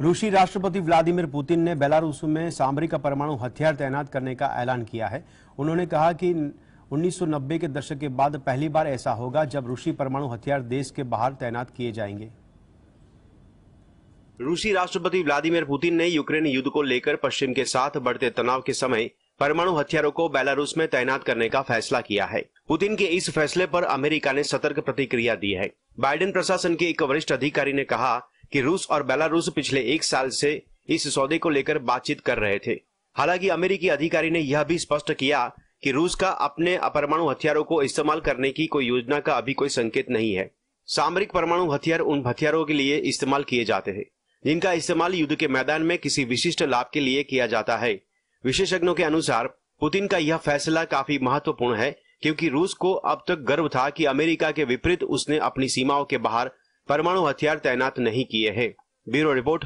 रूसी राष्ट्रपति Vladimir Putin ने बेलारूस में सामरिक परमाणु हथियार तैनात करने का ऐलान किया है उन्होंने कहा कि 1990 के दशक के बाद पहली बार ऐसा होगा जब रूसी परमाणु हथियार देश के बाहर तैनात किए जाएंगे रूसी राष्ट्रपति व्लादिमीर पुतिन ने यूक्रेन युद्ध को लेकर पश्चिम के साथ बढ़ते तनाव के समय परमाणु हथियारों को बेलारूस में तैनात करने का फैसला किया है पुतिन के इस फैसले पर अमेरिका ने सतर्क प्रतिक्रिया दी है बाइडेन प्रशासन के एक वरिष्ठ अधिकारी ने कहा कि रूस और बेलारूस पिछले एक साल से इस सौदे को लेकर बातचीत कर रहे थे हालांकि अमेरिकी अधिकारी ने यह भी स्पष्ट किया कि रूस का अपने अपरमाणु हथियारों को इस्तेमाल करने की कोई योजना का अभी कोई संकेत नहीं है सामरिक परमाणु हथियार उन हथियारों के लिए इस्तेमाल किए जाते हैं जिनका इस्तेमाल युद्ध के मैदान में किसी विशिष्ट लाभ के लिए किया जाता है विशेषज्ञों के अनुसार पुतिन का यह फैसला काफी महत्वपूर्ण है क्योंकि रूस को अब तक गर्व था कि अमेरिका के विपरीत उसने अपनी सीमाओं के बाहर परमाणु हथियार तैनात नहीं किए हैं ब्यूरो रिपोर्ट